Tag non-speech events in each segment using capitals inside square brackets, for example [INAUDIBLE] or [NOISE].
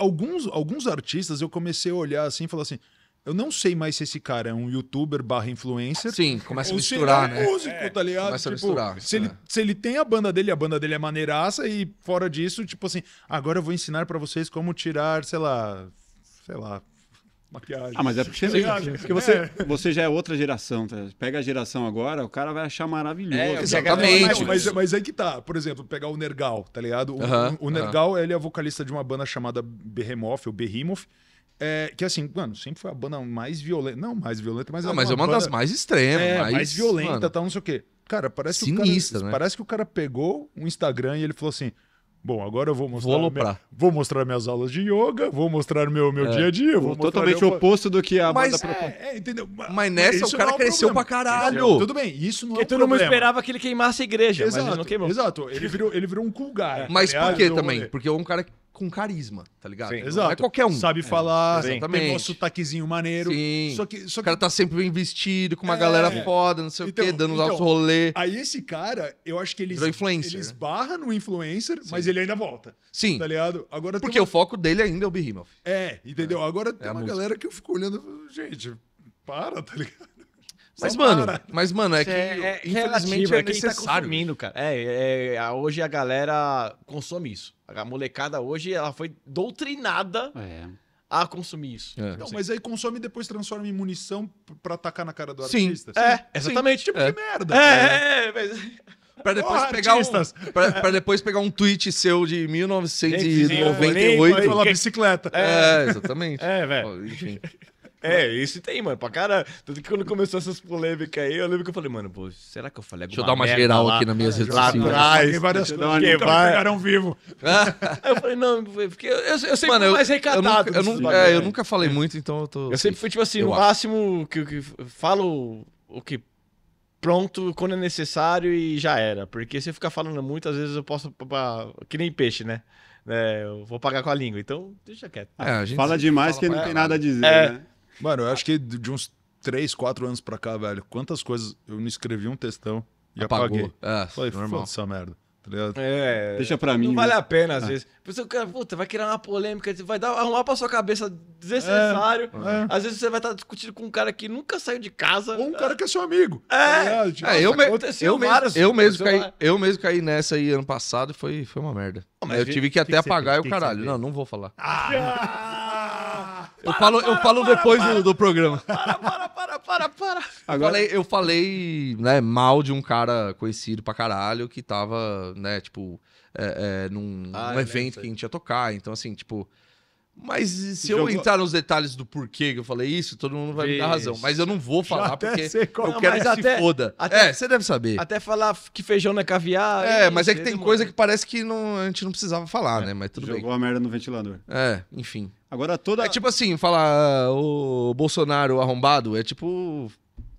alguns, alguns artistas eu comecei a olhar assim e falar assim. Eu não sei mais se esse cara é um youtuber barra influencer. Sim, começa a misturar, é né? músico, é, tá ligado? Começa a tipo, misturar. Se, ele, é. se ele tem a banda dele, a banda dele é maneiraça, e fora disso, tipo assim, agora eu vou ensinar para vocês como tirar, sei lá, sei lá, maquiagem. Ah, mas é porque você, porque você, é. você já é outra geração. Tá? Pega a geração agora, o cara vai achar maravilhoso. É, exatamente. Mas, mas, aí que tá. Por exemplo, pegar o Nergal, tá ligado? O, uh -huh, o Nergal, uh -huh. ele é vocalista de uma banda chamada Behemoth, ou Behemoth. É, que assim, mano, sempre foi a banda mais violenta. Não mais violenta, mas... Não, mas é uma, das mais extremas. É, mais, mais violenta, mano. tal, não sei o quê. Cara, parece, que o cara, né? parece que o cara pegou um Instagram e ele falou assim... Bom, agora eu vou mostrar. Vou, minha, vou mostrar minhas aulas de yoga, vou mostrar meu, meu é. dia a dia. Vou totalmente oposto do que a mas, banda propõe. É, é, entendeu? Mas, mas nessa o cara é cresceu problema. pra caralho. Tudo bem, isso não Porque é todo mundo esperava que ele queimasse a igreja, exato, mas ele não queimou. Exato, ele virou, ele virou um cool guy. Mas tá por que também? Porque é um cara que com carisma, tá ligado? Sim. Exato. Não é qualquer um. Sabe é. falar, é, exatamente. tem um sotaquezinho maneiro. Sim. Só que, só que... O cara tá sempre bem vestido, com uma é. galera foda, não sei então, o quê, então, dando então, os rolê. Aí esse cara, eu acho que ele, influencer. eles esbarra né? no influencer, Sim. mas ele ainda volta. Sim. Tá ligado? Agora Porque uma... o foco dele ainda é o Behemoth. É, entendeu? É. Agora é tem uma música. galera que eu fico olhando, gente, para, tá ligado? Mas, então mano, mas, mano, é que é, é infelizmente é, é tá necessário. Tá consumindo, cara. É, é, é, hoje a galera consome isso. A molecada hoje ela foi doutrinada é. a consumir isso. É. Não, mas aí consome e depois transforma em munição pra atacar na cara do sim. artista. É, sim, tipo é, exatamente. Sim. Tipo, que merda. É, é, mas... Pra depois, pegar um, pra, pra, depois pegar um tweet seu de 1998. Gente, sim, eu bicicleta. É, exatamente. É, velho. Enfim. É, isso tem, mano, pra caralho. Tanto que quando começou essas polêmicas aí, eu lembro que eu falei, mano, pô, será que eu falei alguma coisa? Deixa eu dar uma geral lá? aqui nas minhas redes Lá sociais. atrás. Tem várias coisas que nunca me pegaram vivo. Aí [LAUGHS] eu falei, não, porque eu, eu sempre Mano, fui eu- mais Eu recatado. nunca, eu, nunca, é, eu nunca falei muito, então eu tô. Eu sempre fui, tipo assim, Eu no acho. máximo que, que falo o que pronto quando é necessário e já era. Porque se eu ficar falando muito, às vezes eu posso. Que nem peixe, né? É, eu vou pagar com a língua. Então, deixa quieto. É, a gente Fala demais que não tem nada a dizer, é, né? Mano, eu acho que de uns 3, 4 anos pra cá, velho, quantas coisas eu não escrevi um textão e Apagou. apaguei. É, normal. essa merda. Tá é, Deixa pra mim. Não vale né? a pena, às ah. vezes. Você, cara, puta, vai criar uma polêmica, vai dar, arrumar pra sua cabeça desnecessário. É, é. Às vezes você vai estar discutindo com um cara que nunca saiu de casa. Ou um cara que é seu amigo. É, tá tipo, é eu, me, eu, eu, mesmo caí, eu mesmo caí nessa aí ano passado e foi, foi uma merda. Não, mas eu tive que, que até que apagar e o caralho. Não, não vou falar. Ah eu falo, eu falo depois do, do programa. Para, para, para, para, para. Agora... Falei, eu falei né, mal de um cara conhecido pra caralho que tava, né, tipo, é, é, num, ah, num é, né, evento que a gente ia tocar. Então, assim, tipo, mas se Jogou... eu entrar nos detalhes do porquê que eu falei isso, todo mundo vai Vixe. me dar razão. Mas eu não vou falar, porque qual... eu não, é, quero que até, se foda. Até, é, você deve saber. Até falar que feijão não é caviar. É, mas é que tem coisa que parece que não, a gente não precisava falar, é. né? Mas tudo Jogou bem. Jogou a merda no ventilador. É, enfim. Agora toda. É tipo assim, falar ah, o Bolsonaro arrombado é tipo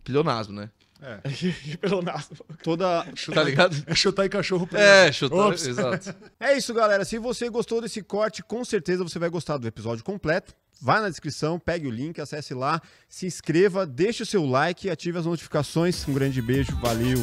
pilionasmo, né? É. [LAUGHS] Pelo naso. Toda. tá ligado? É chutar em cachorro preso. É, chutar, Ops. exato. [LAUGHS] é isso, galera. Se você gostou desse corte, com certeza você vai gostar do episódio completo. Vá na descrição, pegue o link, acesse lá, se inscreva, deixe o seu like e ative as notificações. Um grande beijo, valeu!